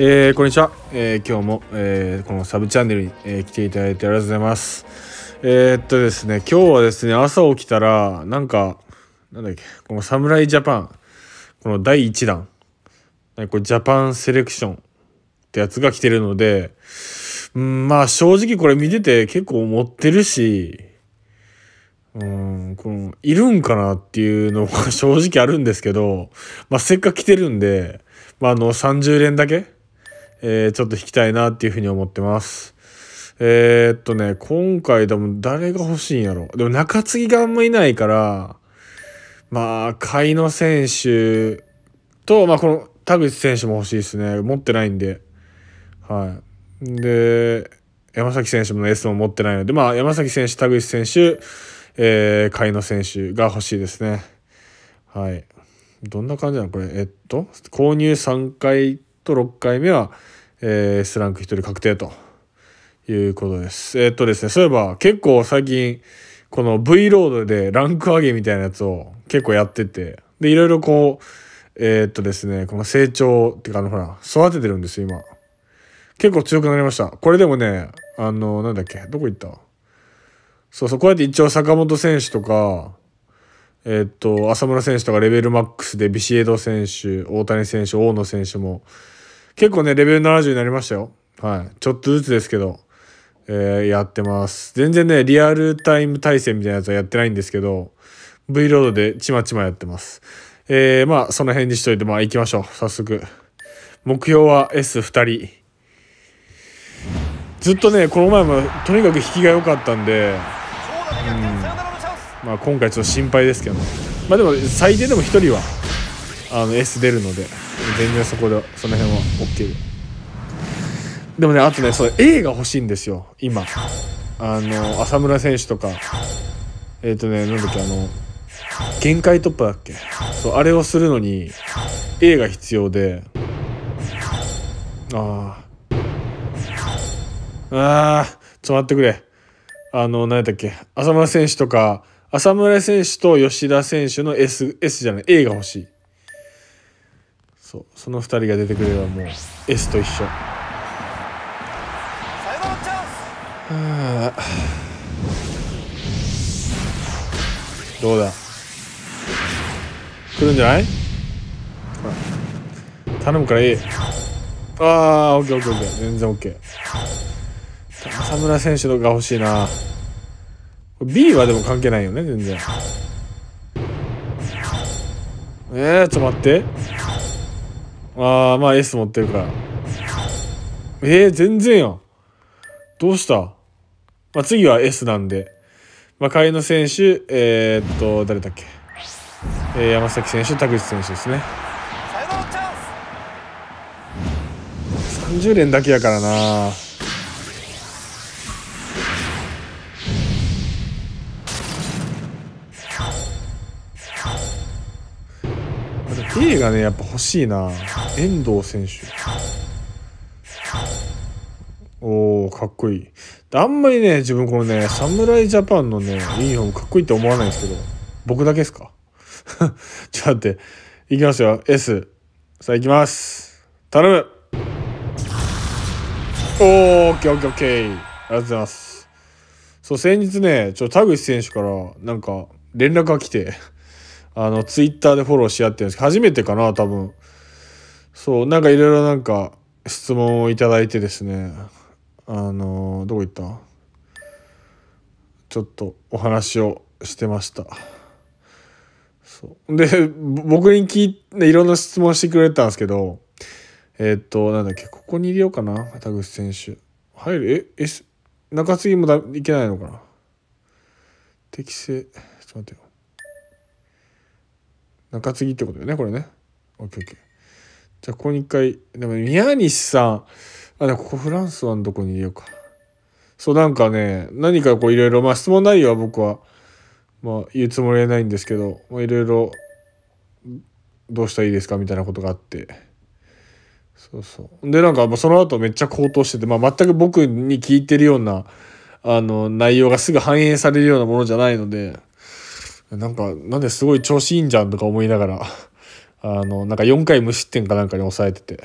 えー、こんにちは、えー、今日も、えー、このサブチャンネルに、え来ていただいてありがとうございますえっとですね今日はですね朝起きたらなんかなんだっけこの侍ジャパンこの第1弾これジャパンセレクションってやつが来てるのでうんまあ正直これ見てて結構思ってるしうんこのいるんかなっていうのが 正直あるんですけど、まあ、せっかく来てるんで、まあ、あの30連だけえー、ちょっと弾きたいなっていうふうに思ってます。えー、っとね、今回でも誰が欲しいんやろ。でも中継ぎがあんまいないから、まあ、甲斐野選手と、まあ、この田口選手も欲しいですね。持ってないんで。はい。で、山崎選手もエースも持ってないので、まあ、山崎選手、田口選手、えー、甲斐野選手が欲しいですね。はい。どんな感じなのこれ、えっと、購入3回と6回目は、えー、S ランク1人確定ということです。えー、っとですね、そういえば結構最近、この V ロードでランク上げみたいなやつを結構やってて、で、いろいろこう、えー、っとですね、この成長っていうか、あの、ほら、育ててるんですよ、今。結構強くなりました。これでもね、あの、なんだっけ、どこ行ったそうそう、こうやって一応坂本選手とか、えー、っと、浅村選手とかレベルマックスでビシエド選手、大谷選手、大野選手も、結構ね、レベル70になりましたよ。はい。ちょっとずつですけど、えー、やってます。全然ね、リアルタイム対戦みたいなやつはやってないんですけど、V ロードでちまちまやってます。えー、まあ、その辺にしといて、まあ、行きましょう。早速。目標は S2 人。ずっとね、この前もとにかく引きが良かったんで、うん、まあ今回ちょっと心配ですけど、まあでも最低でも1人はあの S 出るので。全然そこでその辺は OK ででもねあとねそれ A が欲しいんですよ今あの浅村選手とかえっ、ー、とねなんだっけあの限界突破だっけそうあれをするのに A が必要でああああちょっと待ってくれあの何だっけ浅村選手とか浅村選手と吉田選手の S, S じゃない A が欲しいそうその2人が出てくればもう S と一緒どうだ来るんじゃない頼むからいいああオッケーオッケーオッケー全然オッケー浅村選手のが欲しいな B はでも関係ないよね全然えー、ちょっと待ってああ、まあ S 持ってるから。えー、全然やん。どうしたまあ、次は S なんで。まあ、帰りの選手、えー、っと、誰だっけ。えー、山崎選手、田口選手ですね。30連だけやからな。A がねやっぱ欲しいな遠藤選手おおかっこいいあんまりね自分このね侍ジャパンのねユニフォームかっこいいって思わないんですけど僕だけですか ちょっと待っていきますよ S さあいきます頼むおーオッケーオッケーオッケーありがとうございますそう先日ねちょっと田口選手からなんか連絡が来てあの、ツイッターでフォローし合ってるんですけど、初めてかな、多分。そう、なんかいろいろなんか質問をいただいてですね、あの、どこ行ったちょっとお話をしてました。そうで、僕に聞いて、いろんな質問してくれたんですけど、えー、っと、なんだっけ、ここに入れようかな、田口選手。入るえ、S、中継ぎもだいけないのかな適正、ちょっと待ってよ。中継ぎってことよね、これね。オッケーオッケー。じゃあ、ここに一回、でも、宮西さん。あ、でもここフランスはどこに入れようか。そう、なんかね、何かこういろいろ、まあ質問内容は僕は、まあ言うつもりはないんですけど、まあいろいろ、どうしたらいいですかみたいなことがあって。そうそう。で、なんか、その後めっちゃ高騰してて、まあ全く僕に聞いてるような、あの、内容がすぐ反映されるようなものじゃないので、なんか、なんですごい調子いいんじゃんとか思いながら、あの、なんか4回無失点かなんかに抑えてて。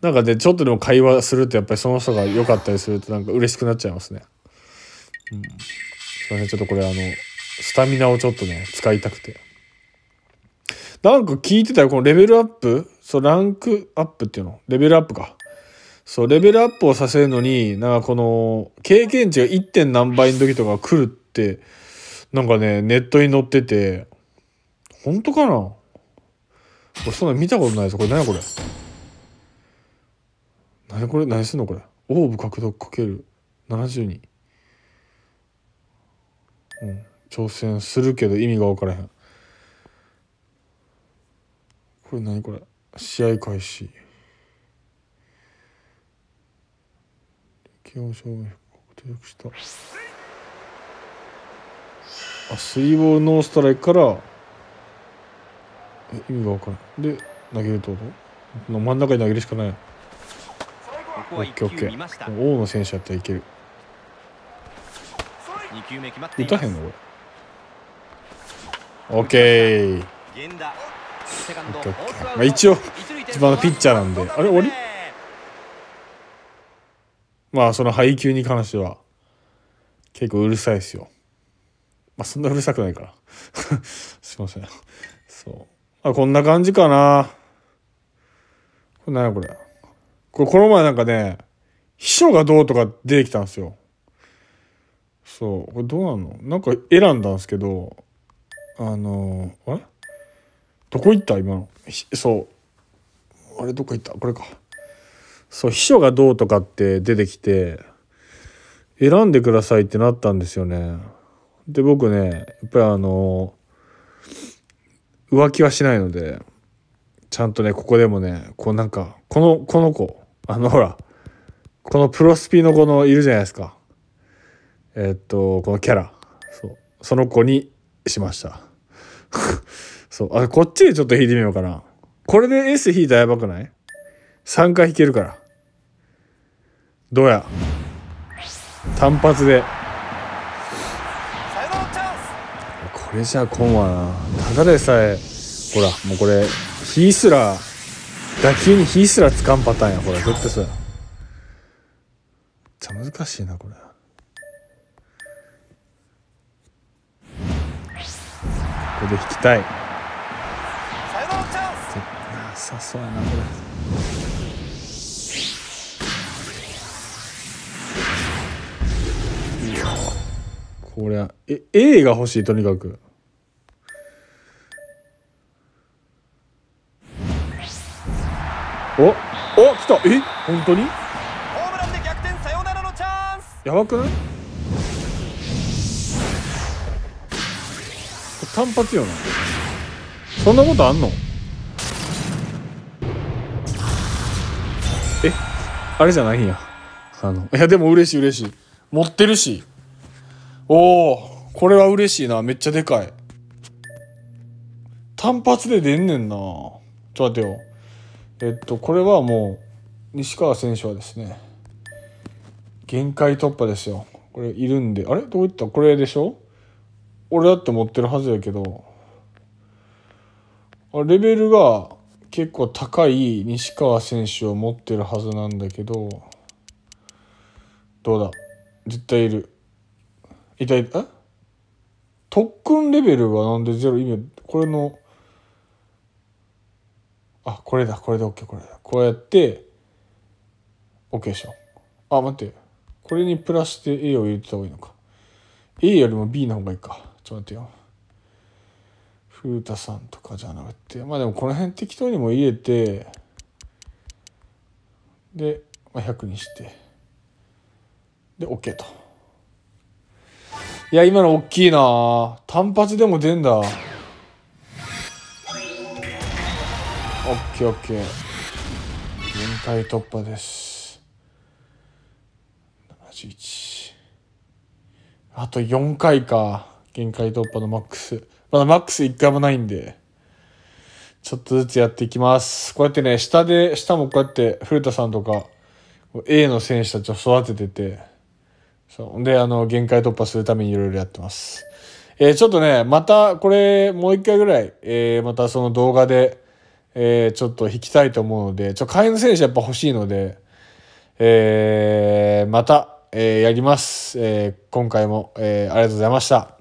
なんかね、ちょっとでも会話するとやっぱりその人が良かったりするとなんか嬉しくなっちゃいますね。うん。すいません、ちょっとこれあの、スタミナをちょっとね、使いたくて。なんか聞いてたよ、このレベルアップそう、ランクアップっていうのレベルアップか。そう、レベルアップをさせるのに、なんかこの、経験値が 1. 点何倍の時とか来るって、なんかね、ネットに載ってて、本当かな俺そんな見たことないぞ。これ何これ何これ何すんのこれ。オーブ獲得かける72。うん。挑戦するけど意味が分からへん。これ何これ試合開始。気温証明確定した。あスリーボールノーストライクからえ意味が分からんで投げるってこと真ん中に投げるしかないオッケーオッケー王の選手やったらいける打たへんのこれオッケーまあ、一応一番のピッチャーなんであれ終わりまあその配球に関しては結構うるさいですよまあ、そんなうるさくないから。すいません。そう。あ、こんな感じかな。これ何やこれ。これ、この前なんかね、秘書がどうとか出てきたんですよ。そう。これどうなのなんか選んだんですけど、あの、あれどこ行った今の。そう。あれどこ行ったこれか。そう、秘書がどうとかって出てきて、選んでくださいってなったんですよね。で、僕ね、やっぱりあの、浮気はしないので、ちゃんとね、ここでもね、こうなんか、この、この子、あのほら、このプロスピの子のいるじゃないですか。えー、っと、このキャラ。そう。その子にしました。そう。あ、こっちでちょっと弾いてみようかな。これで S 弾いたらやばくない ?3 回弾けるから。どうや単発で。レャーこんなただでさえほらもうこれ火すら打球に火すらつかんパターンやほら絶対そうやめっちゃ難しいなこれここで引きたいなさそうやなこれ。これえ A が欲しいとにかくおお来たえ本当にホームランで逆転サヨナラのチャンスやばくない単発よなそんなことあんのえあれじゃないんやあのいやでも嬉しい嬉しい持ってるしおおこれは嬉しいなめっちゃでかい単発で出んねんなちょっと待ってよえっと、これはもう、西川選手はですね、限界突破ですよ。これいるんで、あれどういったこれでしょ俺だって持ってるはずやけど、レベルが結構高い西川選手を持ってるはずなんだけど、どうだ絶対いる。痛いえ特訓レベルがなんでゼロ意味、これの、あこれだこれで OK これだこうやって OK でしょあ待ってこれにプラスして A を入れてた方がいいのか A よりも B の方がいいかちょっと待ってよ風太さんとかじゃなくてまあでもこの辺適当にも入れてで、まあ、100にしてで OK といや今の大きいな単発でも出んだオッケーオッケー限界突破です71あと4回か限界突破のマックスまだマックス1回もないんでちょっとずつやっていきますこうやってね下で下もこうやって古田さんとか A の選手たちを育てててそうであの限界突破するためにいろいろやってますえー、ちょっとね、またこれもう一回ぐらい、えー、またその動画でえー、ちょっと引きたいと思うので、ちょ、替えの選手やっぱ欲しいので、えー、また、えー、やります。え今回も、えありがとうございました。